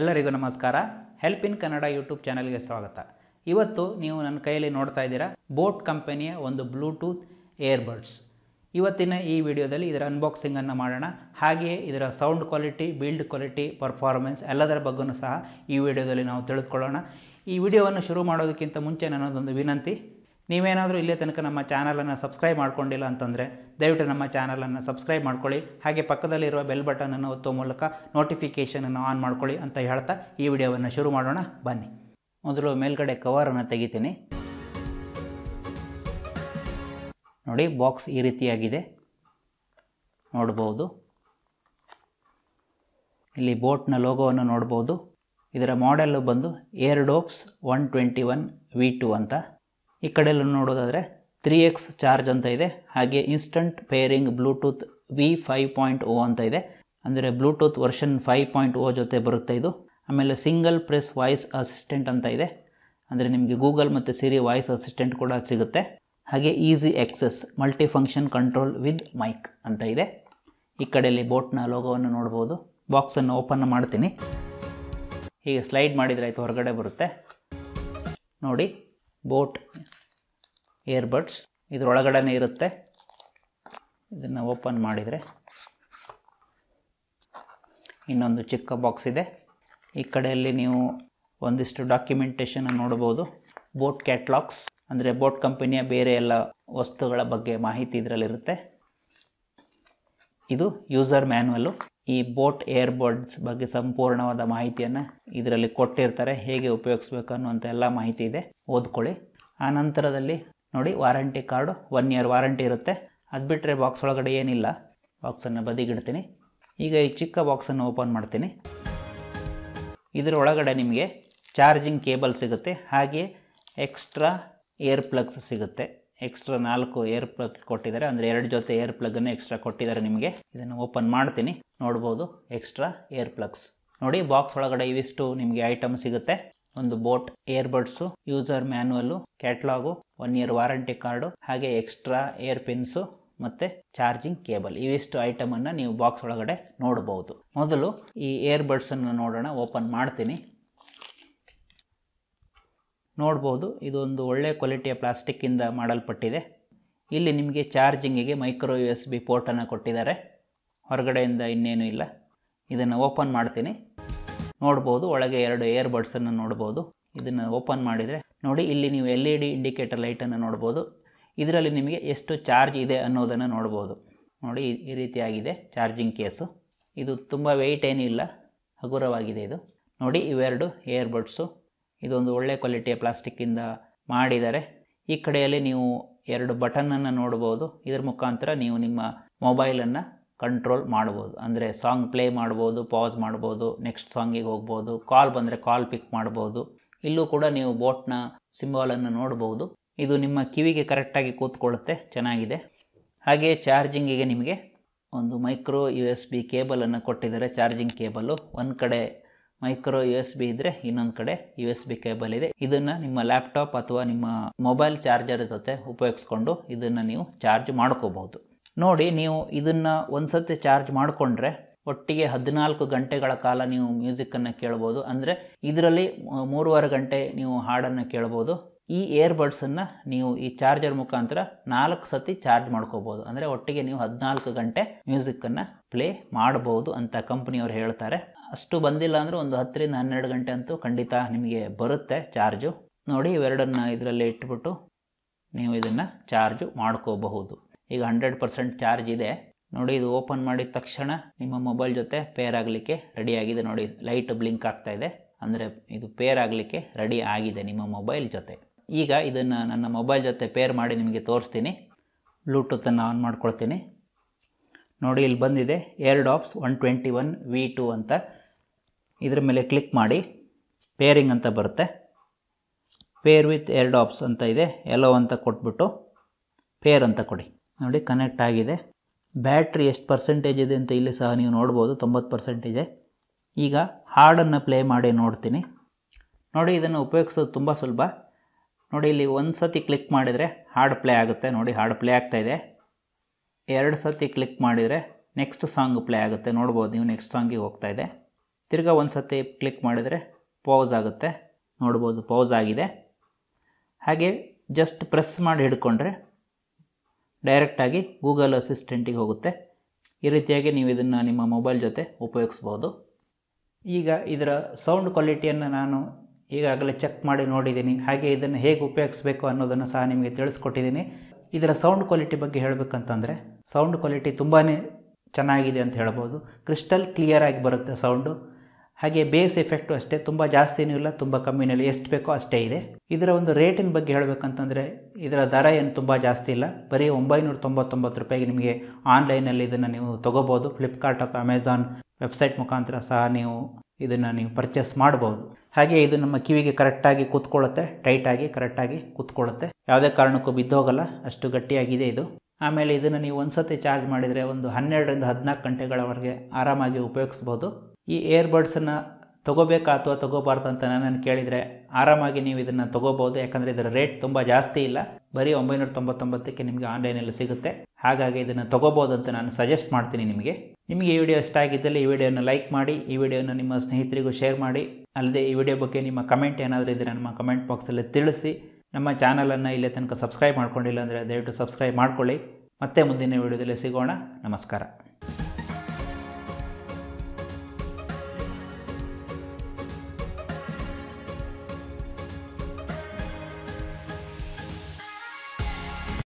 ಎಲ್ಲರಿಗೂ ನಮಸ್ಕಾರ help in Kannada YouTube ಚಾನಲ್ಗೆ ಸ್ವಾಗತ ಇವತ್ತು ನೀವು ನನ್ನ ಕೈಯಲ್ಲಿ ನೋಡ್ತಾ ಇದ್ದೀರಾ ಬೋಟ್ ಕಂಪನಿಯ ಒಂದು ಬ್ಲೂಟೂತ್ ಏರ್ಬಡ್ಸ್ ಇವತ್ತಿನ ಈ ವಿಡಿಯೋದಲ್ಲಿ ಇದರ ಅನ್ಬಾಕ್ಸಿಂಗನ್ನು ಮಾಡೋಣ ಹಾಗೆಯೇ ಇದರ sound quality build quality performance ಎಲ್ಲದರ ಬಗ್ಗೆಯೂ ಸಹ ಈ ವಿಡಿಯೋದಲ್ಲಿ ನಾವು ತಿಳಿದುಕೊಳ್ಳೋಣ ಈ ವಿಡಿಯೋವನ್ನು ಶುರು ಮಾಡೋದಕ್ಕಿಂತ ಮುಂಚೆ ನನ್ನದೊಂದು ವಿನಂತಿ ನೀವೇನಾದರೂ ಇಲ್ಲೇ ತನಕ ನಮ್ಮ ಚಾನಲನ್ನು ಸಬ್ಸ್ಕ್ರೈಬ್ ಮಾಡ್ಕೊಂಡಿಲ್ಲ ಅಂತಂದರೆ ದಯವಿಟ್ಟು ನಮ್ಮ ಚಾನಲನ್ನು ಸಬ್ಸ್ಕ್ರೈಬ್ ಮಾಡ್ಕೊಳ್ಳಿ ಹಾಗೆ ಪಕ್ಕದಲ್ಲಿರುವ ಬೆಲ್ ಬಟನನ್ನು ಒತ್ತುವ ಮೂಲಕ ನೋಟಿಫಿಕೇಷನನ್ನು ಆನ್ ಮಾಡ್ಕೊಳ್ಳಿ ಅಂತ ಹೇಳ್ತಾ ಈ ವಿಡಿಯೋವನ್ನು ಶುರು ಮಾಡೋಣ ಬನ್ನಿ ಮೊದಲು ಮೇಲ್ಗಡೆ ಕವರನ್ನು ತೆಗಿತೀನಿ ನೋಡಿ ಬಾಕ್ಸ್ ಈ ರೀತಿಯಾಗಿದೆ ನೋಡ್ಬೋದು ಇಲ್ಲಿ ಬೋಟ್ನ ಲೋಗೋವನ್ನು ನೋಡ್ಬೋದು ಇದರ ಮಾಡೆಲ್ಲು ಬಂದು Airdopes one twenty one v two ಅಂತ ಈ ಕಡೆಯಲ್ಲಿ ನೋಡೋದಾದರೆ ತ್ರೀ ಎಕ್ಸ್ ಚಾರ್ಜ್ ಅಂತ ಇದೆ ಹಾಗೆ instant pairing Bluetooth v five point o ಅಂತ ಇದೆ ಅಂದರೆ Bluetooth version five point o ಜೊತೆ ಬರುತ್ತೆ ಇದು ಆಮೇಲೆ ಸಿಂಗಲ್ ಪ್ರೆಸ್ ವಾಯ್ಸ್ ಅಸಿಸ್ಟೆಂಟ್ ಅಂತ ಇದೆ ಅಂದರೆ ನಿಮಗೆ ಗೂಗಲ್ ಮತ್ತು ಸಿರಿ ವಾಯ್ಸ್ ಅಸಿಸ್ಟೆಂಟ್ ಕೂಡ ಸಿಗುತ್ತೆ ಹಾಗೆ easy access multi function control with mic ಅಂತ ಇದೆ ಈ ಕಡೆಯಲ್ಲಿ ಬೋಟ್ನ ಲೋಗೋವನ್ನು ನೋಡ್ಬೋದು ಬಾಕ್ಸನ್ನು ಓಪನ್ ಮಾಡ್ತೀನಿ ಹೀಗೆ ಸ್ಲೈಡ್ ಮಾಡಿದರೆ ಆಯಿತು ಹೊರಗಡೆ ಬರುತ್ತೆ ನೋಡಿ ಬೋಟ್ ಇಯರ್ಬಡ್ಸ್ ಇದರೊಳಗಡೆ ಇರುತ್ತೆ ಇದನ್ನು ಓಪನ್ ಮಾಡಿದರೆ ಇನ್ನೊಂದು ಚಿಕ್ಕ ಬಾಕ್ಸ್ ಇದೆ ಈ ಕಡೆಯಲ್ಲಿ ನೀವು ಒಂದಿಷ್ಟು ಡಾಕ್ಯುಮೆಂಟೇಷನ್ ನೋಡ್ಬೋದು ಬೋಟ್ ಕ್ಯಾಟ್ಲಾಗ್ಸ್ ಅಂದರೆ ಬೋಟ್ ಕಂಪನಿಯ ಬೇರೆ ಎಲ್ಲ ವಸ್ತುಗಳ ಬಗ್ಗೆ ಮಾಹಿತಿ ಇದರಲ್ಲಿರುತ್ತೆ ಇದು ಯೂಸರ್ ಮ್ಯಾನ್ಯಲ್ಲು ಈ ಬೋಟ್ ಏರ್ಬೋರ್ಡ್ಸ್ ಬಗ್ಗೆ ಸಂಪೂರ್ಣವಾದ ಮಾಹಿತಿಯನ್ನು ಇದರಲ್ಲಿ ಕೊಟ್ಟಿರ್ತಾರೆ ಹೇಗೆ ಉಪಯೋಗಿಸ್ಬೇಕು ಅನ್ನುವಂಥ ಎಲ್ಲ ಮಾಹಿತಿ ಇದೆ ಓದ್ಕೊಳ್ಳಿ ಆ ನಂತರದಲ್ಲಿ ನೋಡಿ warranty card one year warranty ಇರುತ್ತೆ ಅದು ಬಿಟ್ಟರೆ ಬಾಕ್ಸ್ ಒಳಗಡೆ ಏನಿಲ್ಲ ಬಾಕ್ಸನ್ನು ಬದಿಗಿಡ್ತೀನಿ ಈಗ ಈ ಚಿಕ್ಕ ಬಾಕ್ಸನ್ನು ಓಪನ್ ಮಾಡ್ತೀನಿ ಇದರ ಒಳಗಡೆ ನಿಮಗೆ ಚಾರ್ಜಿಂಗ್ ಕೇಬಲ್ ಸಿಗುತ್ತೆ ಹಾಗೆಯೇ ಎಕ್ಸ್ಟ್ರಾ ಏರ್ ಪ್ಲಗ್ಸ್ ಸಿಗುತ್ತೆ ಎಕ್ಸ್ಟ್ರಾ ನಾಲ್ಕು ಏರ್ ಪ್ಲಗ್ ಕೊಟ್ಟಿದ್ದಾರೆ ಅಂದರೆ ಎರಡು ಜೊತೆ ಏರ್ ಪ್ಲಗ್ಗನ್ನು ಎಕ್ಸ್ಟ್ರಾ ಕೊಟ್ಟಿದ್ದಾರೆ ನಿಮಗೆ ಇದನ್ನು ಓಪನ್ ಮಾಡ್ತೀನಿ ನೋಡ್ಬೋದು ಎಕ್ಸ್ಟ್ರಾ ಏರ್ ಪ್ಲಗ್ಸ್ ನೋಡಿ ಬಾಕ್ಸ್ ಒಳಗಡೆ ಇವಿಷ್ಟು ನಿಮಗೆ ಐಟಮ್ ಸಿಗುತ್ತೆ ಒಂದು boAt earbuds user manual catalogue one year warranty card ಹಾಗೆ ಎಕ್ಸ್ಟ್ರಾ ಏರ್ ಪಿನ್ಸು ಮತ್ತು ಚಾರ್ಜಿಂಗ್ ಕೇಬಲ್ ಇವಿಷ್ಟು ಐಟಮನ್ನು ನೀವು ಬಾಕ್ಸ್ ಒಳಗಡೆ ನೋಡಬಹುದು ಮೊದಲು ಈ ಏರ್ಬಡ್ಸನ್ನು ನೋಡೋಣ ಓಪನ್ ಮಾಡ್ತೀನಿ ನೋಡ್ಬೋದು ಇದೊಂದು ಒಳ್ಳೆ ಕ್ವಾಲಿಟಿಯ ಪ್ಲಾಸ್ಟಿಕ್ಕಿಂದ ಮಾಡಲ್ಪಟ್ಟಿದೆ ಇಲ್ಲಿ ನಿಮಗೆ ಚಾರ್ಜಿಂಗಿಗೆ ಮೈಕ್ರೋ ಯು ಎಸ್ ಬಿ ಪೋರ್ಟನ್ನು ಕೊಟ್ಟಿದ್ದಾರೆ ಹೊರಗಡೆಯಿಂದ ಇನ್ನೇನು ಇಲ್ಲ ಇದನ್ನು ಓಪನ್ ಮಾಡ್ತೀನಿ ನೋಡ್ಬೋದು ಒಳಗೆ ಎರಡು ಏರ್ ಬಡ್ಸನ್ನು ನೋಡ್ಬೋದು ಇದನ್ನು ಓಪನ್ ಮಾಡಿದರೆ ನೋಡಿ ಇಲ್ಲಿ ನೀವು ಎಲ್ ಇ ಡಿ ಇಂಡಿಕೇಟರ್ ಲೈಟನ್ನು ನೋಡ್ಬೋದು ಇದರಲ್ಲಿ ನಿಮಗೆ ಎಷ್ಟು ಚಾರ್ಜ್ ಇದೆ ಅನ್ನೋದನ್ನು ನೋಡ್ಬೋದು ನೋಡಿ ಈ ರೀತಿಯಾಗಿದೆ ಚಾರ್ಜಿಂಗ್ ಕೇಸು ಇದು ತುಂಬ ವೆಯ್ಟ್ ಏನಿಲ್ಲ ಹಗುರವಾಗಿದೆ ಇದು ನೋಡಿ ಇವೆರಡು ಬಡ್ಸು ಇದೊಂದು ಒಳ್ಳೆ ಕ್ವಾಲಿಟಿಯ ಪ್ಲಾಸ್ಟಿಕ್ಕಿಂದ ಮಾಡಿದ್ದಾರೆ ಈ ಕಡೆಯಲ್ಲಿ ನೀವು ಎರಡು ಬಟನನ್ನು ನೋಡ್ಬೋದು ಇದರ ಮುಖಾಂತರ ನೀವು ನಿಮ್ಮ ಮೊಬೈಲನ್ನು ಕಂಟ್ರೋಲ್ ಮಾಡ್ಬೋದು ಅಂದರೆ ಸಾಂಗ್ ಪ್ಲೇ ಮಾಡ್ಬೋದು ಪಾಸ್ ಮಾಡ್ಬೋದು ನೆಕ್ಸ್ಟ್ ಸಾಂಗಿಗೆ ಹೋಗ್ಬೋದು ಕಾಲ್ ಬಂದರೆ ಕಾಲ್ ಪಿಕ್ ಮಾಡ್ಬೋದು ಇಲ್ಲೂ ಕೂಡ ನೀವು ಬೋಟ್ನ ಸಿಂಬಾಲನ್ನು ನೋಡ್ಬೋದು ಇದು ನಿಮ್ಮ ಕಿವಿಗೆ ಕರೆಕ್ಟಾಗಿ ಕೂತ್ಕೊಳ್ಳುತ್ತೆ ಚೆನ್ನಾಗಿದೆ ಹಾಗೆಯೇ ಚಾರ್ಜಿಂಗಿಗೆ ನಿಮಗೆ ಒಂದು ಮೈಕ್ರೋ ಯು ಎಸ್ ಬಿ ಕೇಬಲನ್ನು ಕೊಟ್ಟಿದ್ದಾರೆ ಚಾರ್ಜಿಂಗ್ ಕೇಬಲು ಒಂದು ಕಡೆ ಮೈಕ್ರೋ ಯು ಎಸ್ ಬಿ ಇದ್ದರೆ ಇನ್ನೊಂದು ಕಡೆ ಯು ಎಸ್ ಬಿ ಕೇಬಲ್ ಇದೆ ಇದನ್ನು ನಿಮ್ಮ ಲ್ಯಾಪ್ಟಾಪ್ ಅಥವಾ ನಿಮ್ಮ ಮೊಬೈಲ್ ಚಾರ್ಜರ್ ಜೊತೆ ಉಪಯೋಗಿಸ್ಕೊಂಡು ಇದನ್ನು ನೀವು ಚಾರ್ಜ್ ಮಾಡ್ಕೋಬೋದು ನೋಡಿ ನೀವು ಇದನ್ನು ಒಂದು ಸತಿ ಚಾರ್ಜ್ ಮಾಡಿಕೊಂಡ್ರೆ ಒಟ್ಟಿಗೆ ಹದಿನಾಲ್ಕು ಗಂಟೆಗಳ ಕಾಲ ನೀವು ಮ್ಯೂಸಿಕ್ಕನ್ನು ಕೇಳ್ಬೋದು ಅಂದರೆ ಇದರಲ್ಲಿ ಮೂರುವರೆ ಗಂಟೆ ನೀವು ಹಾಡನ್ನು ಕೇಳ್ಬೋದು ಈ ಏರ್ಬಡ್ಸನ್ನು ನೀವು ಈ ಚಾರ್ಜರ್ ಮುಖಾಂತರ ನಾಲ್ಕು ಸತಿ ಚಾರ್ಜ್ ಮಾಡ್ಕೋಬೋದು ಅಂದರೆ ಒಟ್ಟಿಗೆ ನೀವು ಹದಿನಾಲ್ಕು ಗಂಟೆ ಮ್ಯೂಸಿಕ್ಕನ್ನು ಪ್ಲೇ ಮಾಡ್ಬೋದು ಅಂತ ಕಂಪ್ನಿಯವರು ಹೇಳ್ತಾರೆ ಅಷ್ಟು ಬಂದಿಲ್ಲ ಅಂದರೆ ಒಂದು ಹತ್ತರಿಂದ ಹನ್ನೆರಡು ಗಂಟೆ ಅಂತೂ ಖಂಡಿತ ನಿಮಗೆ ಬರುತ್ತೆ ಚಾರ್ಜು ನೋಡಿ ಇವೆರಡನ್ನು ಇದರಲ್ಲಿ ಇಟ್ಬಿಟ್ಟು ನೀವು ಇದನ್ನು ಚಾರ್ಜು ಮಾಡ್ಕೋಬಹುದು ಈಗ ಹಂಡ್ರೆಡ್ ಪರ್ಸೆಂಟ್ ಚಾರ್ಜ್ ಇದೆ ನೋಡಿ ಇದು ಓಪನ್ ಮಾಡಿದ ತಕ್ಷಣ ನಿಮ್ಮ ಮೊಬೈಲ್ ಜೊತೆ ಪೇರ್ ಆಗಲಿಕ್ಕೆ ರೆಡಿ ಆಗಿದೆ ನೋಡಿ ಲೈಟ್ ಬ್ಲಿಂಕ್ ಆಗ್ತಾ ಇದೆ ಅಂದರೆ ಇದು ಪೇರ್ ಆಗಲಿಕ್ಕೆ ರೆಡಿ ಆಗಿದೆ ನಿಮ್ಮ ಮೊಬೈಲ್ ಜೊತೆ ಈಗ ಇದನ್ನು ನನ್ನ ಮೊಬೈಲ್ ಜೊತೆ ಪೇರ್ ಮಾಡಿ ನಿಮಗೆ ತೋರಿಸ್ತೀನಿ ಬ್ಲೂಟೂತನ್ನು ಆನ್ ಮಾಡ್ಕೊಳ್ತೀನಿ ನೋಡಿ ಇಲ್ಲಿ ಬಂದಿದೆ Airdopes one twenty one v two ಅಂತ ಇದ್ರ ಮೇಲೆ ಕ್ಲಿಕ್ ಮಾಡಿ ಪೇರಿಂಗ್ ಅಂತ ಬರುತ್ತೆ ಪೇರ್ ವಿತ್ ಏರ್ ಡಾಪ್ಸ್ ಅಂತ ಇದೆ ಎಲ್ಲೋ ಅಂತ ಕೊಟ್ಬಿಟ್ಟು ಪೇರ್ ಅಂತ ಕೊಡಿ ನೋಡಿ ಕನೆಕ್ಟ್ ಆಗಿದೆ ಬ್ಯಾಟ್ರಿ ಎಷ್ಟು ಪರ್ಸೆಂಟೇಜ್ ಇದೆ ಅಂತ ಇಲ್ಲಿ ಸಹ ನೀವು ನೋಡ್ಬೋದು ತೊಂಬತ್ತು ಇದೆ ಈಗ ಹಾಡನ್ನು ಪ್ಲೇ ಮಾಡಿ ನೋಡ್ತೀನಿ ನೋಡಿ ಇದನ್ನು ಉಪಯೋಗಿಸೋದು ತುಂಬ ಸುಲಭ ನೋಡಿ ಇಲ್ಲಿ ಒಂದು ಸತಿ ಕ್ಲಿಕ್ ಮಾಡಿದರೆ ಹಾಡು ಪ್ಲೇ ಆಗುತ್ತೆ ನೋಡಿ ಹಾಡು ಪ್ಲೇ ಆಗ್ತಾಯಿದೆ ಎರಡು ಸತಿ ಕ್ಲಿಕ್ ಮಾಡಿದರೆ ನೆಕ್ಸ್ಟ್ ಸಾಂಗ್ ಪ್ಲೇ ಆಗುತ್ತೆ ನೋಡ್ಬೋದು ನೀವು ನೆಕ್ಸ್ಟ್ ಸಾಂಗಿಗೆ ಹೋಗ್ತಾ ಇದೆ ತಿರ್ಗಾ ಒಂದು ಸತಿ ಕ್ಲಿಕ್ ಮಾಡಿದರೆ ಪೌಸ್ ಆಗುತ್ತೆ ನೋಡ್ಬೋದು ಪೌಸ್ ಆಗಿದೆ ಹಾಗೆ ಜಸ್ಟ್ ಪ್ರೆಸ್ ಮಾಡಿ ಹಿಡ್ಕೊಂಡ್ರೆ ಡೈರೆಕ್ಟಾಗಿ ಗೂಗಲ್ ಅಸಿಸ್ಟೆಂಟಿಗೆ ಹೋಗುತ್ತೆ ಈ ರೀತಿಯಾಗಿ ನೀವು ಇದನ್ನು ನಿಮ್ಮ ಮೊಬೈಲ್ ಜೊತೆ ಉಪಯೋಗಿಸ್ಬೋದು ಈಗ ಇದರ ಸೌಂಡ್ ಕ್ವಾಲಿಟಿಯನ್ನು ನಾನು ಈಗಾಗಲೇ ಚೆಕ್ ಮಾಡಿ ನೋಡಿದ್ದೀನಿ ಹಾಗೆ ಇದನ್ನು ಹೇಗೆ ಉಪಯೋಗಿಸ್ಬೇಕು ಅನ್ನೋದನ್ನು ಸಹ ನಿಮಗೆ ತಿಳಿಸ್ಕೊಟ್ಟಿದ್ದೀನಿ ಇದರ ಸೌಂಡ್ ಕ್ವಾಲಿಟಿ ಬಗ್ಗೆ ಹೇಳಬೇಕಂತಂದರೆ ಸೌಂಡ್ ಕ್ವಾಲಿಟಿ ತುಂಬಾ ಚೆನ್ನಾಗಿದೆ ಅಂತ ಹೇಳ್ಬೋದು ಕ್ರಿಸ್ಟಲ್ ಕ್ಲಿಯರಾಗಿ ಬರುತ್ತೆ ಸೌಂಡು ಹಾಗೆ ಬೇಸ್ ಎಫೆಕ್ಟು ಅಷ್ಟೇ ತುಂಬ ಜಾಸ್ತಿನೂ ಇಲ್ಲ ತುಂಬ ಕಮ್ಮಿನೂ ಎಷ್ಟು ಬೇಕೋ ಅಷ್ಟೇ ಇದೆ ಇದರ ಒಂದು ರೇಟಿನ ಬಗ್ಗೆ ಹೇಳಬೇಕಂತಂದರೆ ಇದರ ದರ ಏನು ತುಂಬ ಜಾಸ್ತಿ ಇಲ್ಲ ಬರೀ ಒಂಬೈನೂರ ತೊಂಬತ್ತೊಂಬತ್ತು ರೂಪಾಯಿಗೆ ನಿಮಗೆ ಆನ್ಲೈನಲ್ಲಿ ಇದನ್ನು ನೀವು ತೊಗೋಬೋದು ಫ್ಲಿಪ್ಕಾರ್ಟ್ ಅಥವಾ ಅಮೆಝಾನ್ ವೆಬ್ಸೈಟ್ ಮುಖಾಂತರ ಸಹ ನೀವು ಇದನ್ನು ನೀವು ಪರ್ಚೇಸ್ ಮಾಡ್ಬೋದು ಹಾಗೆ ಇದು ನಮ್ಮ ಕಿವಿಗೆ ಕರೆಕ್ಟಾಗಿ ಕೂತ್ಕೊಳ್ಳುತ್ತೆ ಟೈಟಾಗಿ ಕರೆಕ್ಟಾಗಿ ಕೂತ್ಕೊಳ್ಳುತ್ತೆ ಯಾವುದೇ ಕಾರಣಕ್ಕೂ ಬಿದ್ದೋಗಲ್ಲ ಅಷ್ಟು ಗಟ್ಟಿಯಾಗಿದೆ ಇದು ಆಮೇಲೆ ಇದನ್ನು ನೀವು ಒಂದು ಚಾರ್ಜ್ ಮಾಡಿದರೆ ಒಂದು ಹನ್ನೆರಡರಿಂದ ಹದಿನಾಲ್ಕು ಗಂಟೆಗಳವರೆಗೆ ಆರಾಮಾಗಿ ಉಪಯೋಗಿಸ್ಬೋದು ಈ ಏರ್ಬಡ್ಸನ್ನು ತೊಗೋಬೇಕಾ ಅಥವಾ ತೊಗೋಬಾರ್ದು ಅಂತ ನಾನು ಕೇಳಿದರೆ ಆರಾಮಾಗಿ ನೀವು ಇದನ್ನು ತೊಗೋಬೋದು ಯಾಕಂದರೆ ಇದರ ರೇಟ್ ತುಂಬ ಜಾಸ್ತಿ ಇಲ್ಲ ಬರೀ ಒಂಬೈನೂರ ತೊಂಬತ್ತೊಂಬತ್ತಕ್ಕೆ ನಿಮಗೆ ಆನ್ಲೈನಲ್ಲಿ ಸಿಗುತ್ತೆ ಹಾಗಾಗಿ ಇದನ್ನು ತೊಗೋಬೋದು ಅಂತ ನಾನು ಸಜೆಸ್ಟ್ ಮಾಡ್ತೀನಿ ನಿಮಗೆ ನಿಮಗೆ ಈ ವಿಡಿಯೋ ಇಷ್ಟ ಆಗಿದ್ದಲ್ಲಿ ಈ ವಿಡಿಯೋನ ಲೈಕ್ ಮಾಡಿ ಈ ವಿಡಿಯೋನ ನಿಮ್ಮ ಸ್ನೇಹಿತರಿಗೂ ಶೇರ್ ಮಾಡಿ ಅಲ್ಲದೆ ಈ ವಿಡಿಯೋ ಬಗ್ಗೆ ನಿಮ್ಮ ಕಮೆಂಟ್ ಏನಾದರೂ ಇದ್ದರೆ ನಮ್ಮ ಕಮೆಂಟ್ ಬಾಕ್ಸಲ್ಲಿ ತಿಳಿಸಿ ನಮ್ಮ ಚಾನಲನ್ನು ಇಲ್ಲೇ ತನಕ ಸಬ್ಸ್ಕ್ರೈಬ್ ಮಾಡ್ಕೊಂಡಿಲ್ಲ ಅಂದರೆ ದಯವಿಟ್ಟು ಸಬ್ಸ್ಕ್ರೈಬ್ ಮಾಡ್ಕೊಳ್ಳಿ ಮತ್ತೆ ಮುಂದಿನ ವಿಡಿಯೋದಲ್ಲಿ ಸಿಗೋಣ ನಮಸ್ಕಾರ